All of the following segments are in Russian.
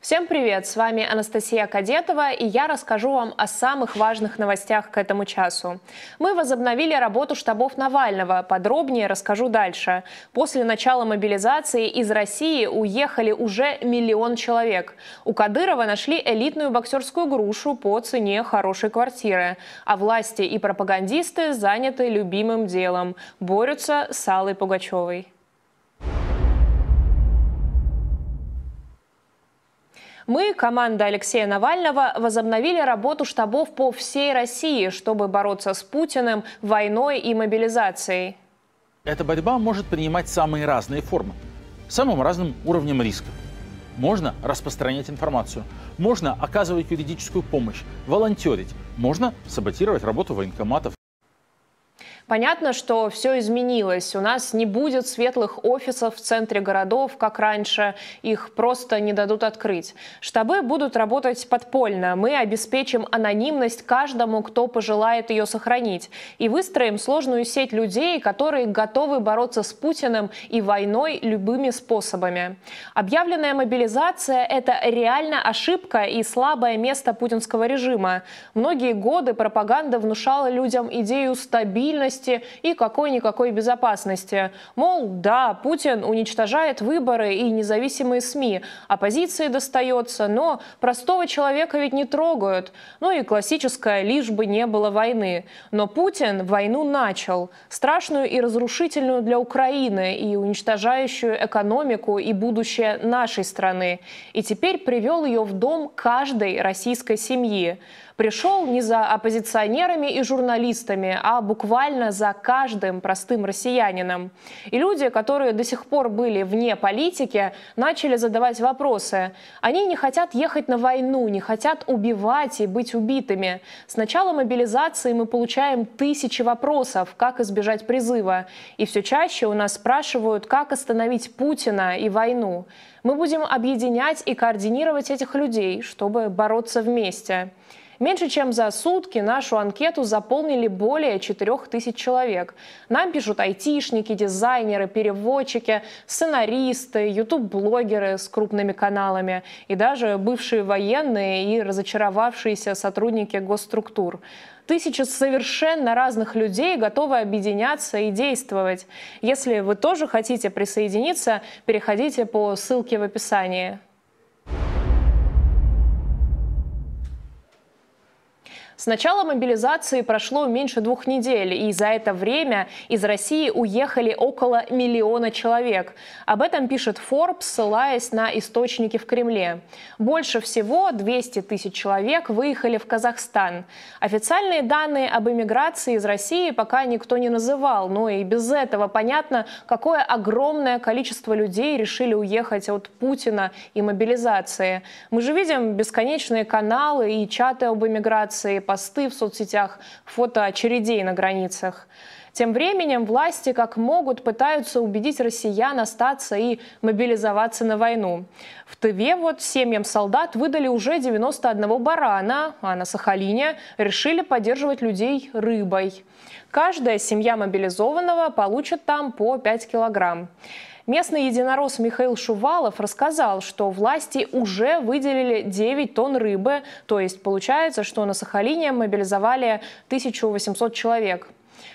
Всем привет! С вами Анастасия Кадетова, и я расскажу вам о самых важных новостях к этому часу. Мы возобновили работу штабов Навального. Подробнее расскажу дальше. После начала мобилизации из России уехали уже миллион человек. У Кадырова нашли элитную боксерскую грушу по цене хорошей квартиры. А власти и пропагандисты заняты любимым делом – борются с Аллой Пугачевой. Мы, команда Алексея Навального, возобновили работу штабов по всей России, чтобы бороться с Путиным, войной и мобилизацией. Эта борьба может принимать самые разные формы, самым разным уровнем риска. Можно распространять информацию, можно оказывать юридическую помощь, волонтерить, можно саботировать работу военкоматов. Понятно, что все изменилось. У нас не будет светлых офисов в центре городов, как раньше. Их просто не дадут открыть. Штабы будут работать подпольно. Мы обеспечим анонимность каждому, кто пожелает ее сохранить. И выстроим сложную сеть людей, которые готовы бороться с Путиным и войной любыми способами. Объявленная мобилизация – это реально ошибка и слабое место путинского режима. Многие годы пропаганда внушала людям идею стабильности стабильности и какой-никакой безопасности. Мол, да, Путин уничтожает выборы и независимые СМИ, оппозиции достается, но простого человека ведь не трогают. Ну и классическая «лишь бы не было войны». Но Путин войну начал, страшную и разрушительную для Украины и уничтожающую экономику и будущее нашей страны. И теперь привел ее в дом каждой российской семьи. Пришел не за оппозиционерами и журналистами, а буквально за каждым простым россиянином. И люди, которые до сих пор были вне политики, начали задавать вопросы. Они не хотят ехать на войну, не хотят убивать и быть убитыми. С начала мобилизации мы получаем тысячи вопросов, как избежать призыва. И все чаще у нас спрашивают, как остановить Путина и войну. Мы будем объединять и координировать этих людей, чтобы бороться вместе. Меньше чем за сутки нашу анкету заполнили более 4000 человек. Нам пишут айтишники, дизайнеры, переводчики, сценаристы, ютуб-блогеры с крупными каналами и даже бывшие военные и разочаровавшиеся сотрудники госструктур тысячи совершенно разных людей готовы объединяться и действовать. Если вы тоже хотите присоединиться, переходите по ссылке в описании. С начала мобилизации прошло меньше двух недель, и за это время из России уехали около миллиона человек. Об этом пишет Forbes, ссылаясь на источники в Кремле. Больше всего 200 тысяч человек выехали в Казахстан. Официальные данные об эмиграции из России пока никто не называл, но и без этого понятно, какое огромное количество людей решили уехать от Путина и мобилизации. Мы же видим бесконечные каналы и чаты об эмиграции, посты в соцсетях, фото очередей на границах. Тем временем власти как могут пытаются убедить россиян остаться и мобилизоваться на войну. В Тыве вот семьям солдат выдали уже 91 барана, а на Сахалине решили поддерживать людей рыбой. Каждая семья мобилизованного получит там по 5 килограмм. Местный единорос Михаил Шувалов рассказал, что власти уже выделили 9 тонн рыбы, то есть получается, что на Сахалине мобилизовали 1800 человек.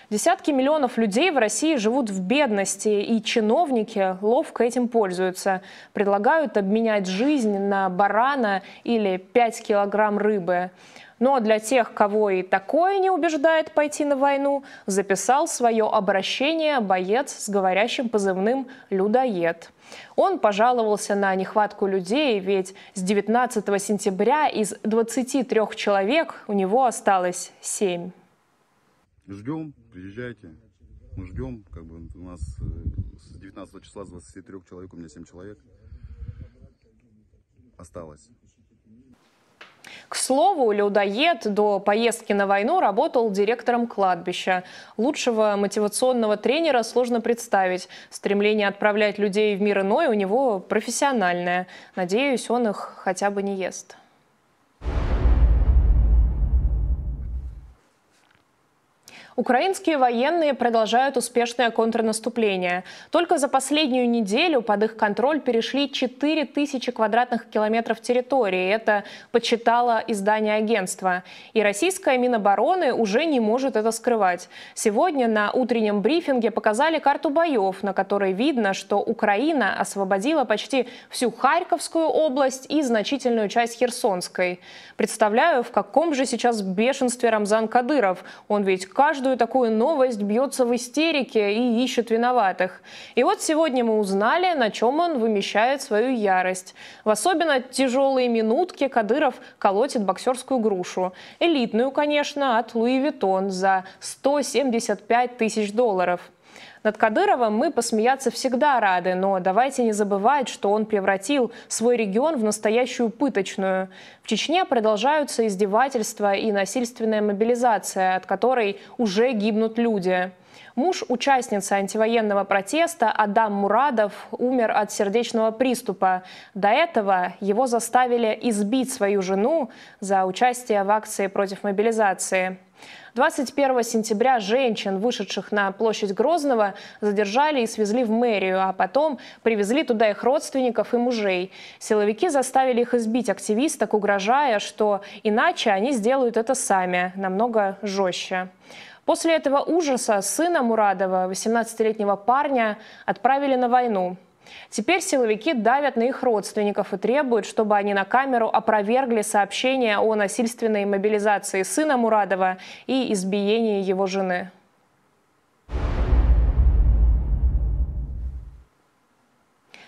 Десятки миллионов людей в России живут в бедности, и чиновники ловко этим пользуются. Предлагают обменять жизнь на барана или 5 килограмм рыбы. Но ну, а для тех, кого и такое не убеждает пойти на войну, записал свое обращение боец с говорящим позывным «Людоед». Он пожаловался на нехватку людей, ведь с 19 сентября из 23 человек у него осталось 7. Ждем, приезжайте. Мы ждем, как бы у нас э, с 19 числа с 23 человек, у меня 7 человек осталось. К слову, Людоед до поездки на войну работал директором кладбища. Лучшего мотивационного тренера сложно представить. Стремление отправлять людей в мир иной у него профессиональное. Надеюсь, он их хотя бы не ест. Украинские военные продолжают успешное контрнаступление. Только за последнюю неделю под их контроль перешли 4000 квадратных километров территории. Это подсчитало издание агентства. И российская Минобороны уже не может это скрывать. Сегодня на утреннем брифинге показали карту боев, на которой видно, что Украина освободила почти всю Харьковскую область и значительную часть Херсонской. Представляю, в каком же сейчас бешенстве Рамзан Кадыров. Он ведь каждый каждую такую новость бьется в истерике и ищет виноватых. И вот сегодня мы узнали, на чем он вымещает свою ярость. В особенно тяжелые минутки Кадыров колотит боксерскую грушу. Элитную, конечно, от Луи Виттон за 175 тысяч долларов. Над Кадыровым мы посмеяться всегда рады, но давайте не забывать, что он превратил свой регион в настоящую пыточную. В Чечне продолжаются издевательства и насильственная мобилизация, от которой уже гибнут люди. Муж участницы антивоенного протеста Адам Мурадов умер от сердечного приступа. До этого его заставили избить свою жену за участие в акции против мобилизации. 21 сентября женщин, вышедших на площадь Грозного, задержали и свезли в мэрию, а потом привезли туда их родственников и мужей. Силовики заставили их избить активисток, угрожая, что иначе они сделают это сами, намного жестче. После этого ужаса сына Мурадова, 18-летнего парня, отправили на войну. Теперь силовики давят на их родственников и требуют, чтобы они на камеру опровергли сообщение о насильственной мобилизации сына Мурадова и избиении его жены.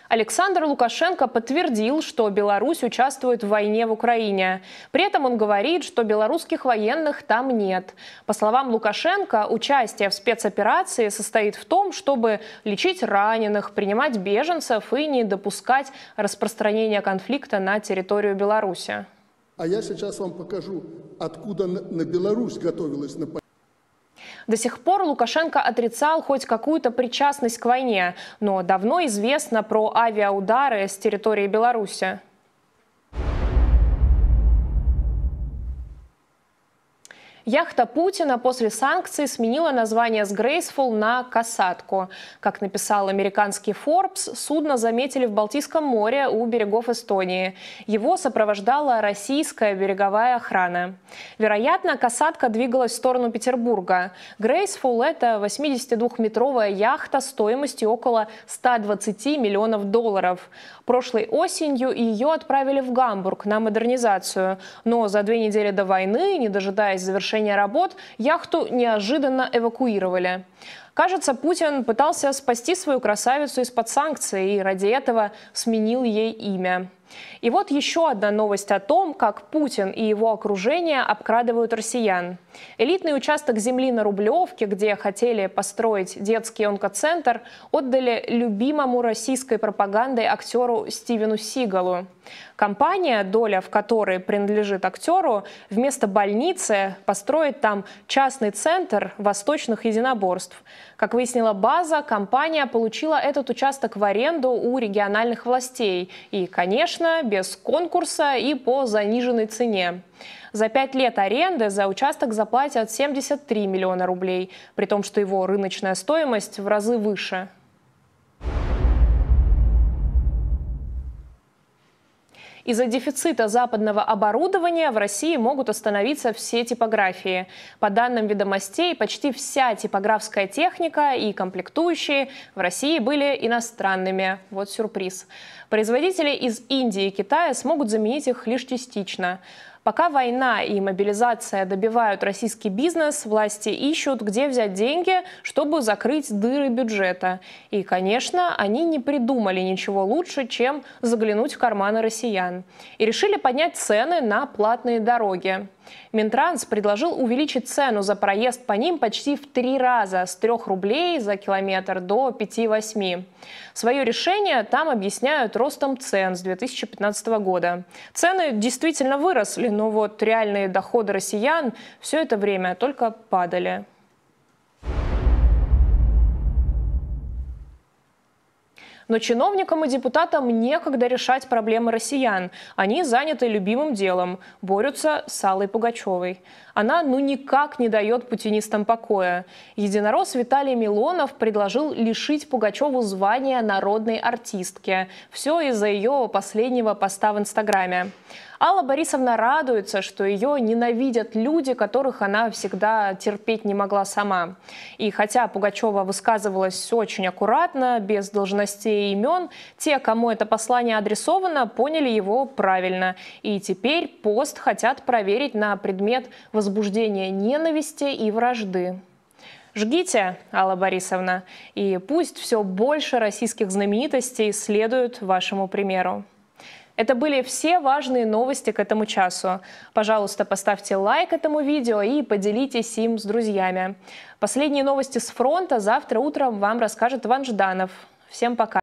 Александр Лукашенко подтвердил, что Беларусь участвует в войне в Украине. При этом он говорит, что белорусских военных там нет. По словам Лукашенко, участие в спецоперации состоит в том, чтобы лечить раненых, принимать беженцев и не допускать распространения конфликта на территорию Беларуси. А я сейчас вам покажу, откуда на Беларусь готовилась нападение. До сих пор Лукашенко отрицал хоть какую-то причастность к войне, но давно известно про авиаудары с территории Беларуси. Яхта Путина после санкций сменила название с Graceful на «Касатку». Как написал американский Forbes, судно заметили в Балтийском море у берегов Эстонии. Его сопровождала российская береговая охрана. Вероятно, «Касатка» двигалась в сторону Петербурга. Graceful – это 82-метровая яхта стоимостью около 120 миллионов долларов. Прошлой осенью ее отправили в Гамбург на модернизацию. Но за две недели до войны, не дожидаясь завершения завершения работ яхту неожиданно эвакуировали. Кажется, Путин пытался спасти свою красавицу из-под санкций и ради этого сменил ей имя. И вот еще одна новость о том, как Путин и его окружение обкрадывают россиян. Элитный участок земли на Рублевке, где хотели построить детский онкоцентр, отдали любимому российской пропагандой актеру Стивену Сигалу. Компания, доля в которой принадлежит актеру, вместо больницы построит там частный центр восточных единоборств. Как выяснила база, компания получила этот участок в аренду у региональных властей. И, конечно, конечно, без конкурса и по заниженной цене. За пять лет аренды за участок заплатят 73 миллиона рублей, при том, что его рыночная стоимость в разы выше – Из-за дефицита западного оборудования в России могут остановиться все типографии. По данным ведомостей, почти вся типографская техника и комплектующие в России были иностранными. Вот сюрприз. Производители из Индии и Китая смогут заменить их лишь частично. Пока война и мобилизация добивают российский бизнес, власти ищут, где взять деньги, чтобы закрыть дыры бюджета. И, конечно, они не придумали ничего лучше, чем заглянуть в карманы россиян. И решили поднять цены на платные дороги. Минтранс предложил увеличить цену за проезд по ним почти в три раза с 3 рублей за километр до 5-8. Свое решение там объясняют ростом цен с 2015 года. Цены действительно выросли, но вот реальные доходы россиян все это время только падали. Но чиновникам и депутатам некогда решать проблемы россиян. Они заняты любимым делом – борются с Аллой Пугачевой. Она ну никак не дает путинистам покоя. Единорос Виталий Милонов предложил лишить Пугачеву звания народной артистки. Все из-за ее последнего поста в Инстаграме. Алла Борисовна радуется, что ее ненавидят люди, которых она всегда терпеть не могла сама. И хотя Пугачева высказывалась очень аккуратно, без должностей и имен, те, кому это послание адресовано, поняли его правильно. И теперь пост хотят проверить на предмет возбуждения ненависти и вражды. Жгите, Алла Борисовна, и пусть все больше российских знаменитостей следуют вашему примеру. Это были все важные новости к этому часу. Пожалуйста, поставьте лайк этому видео и поделитесь им с друзьями. Последние новости с фронта завтра утром вам расскажет Иван Жданов. Всем пока!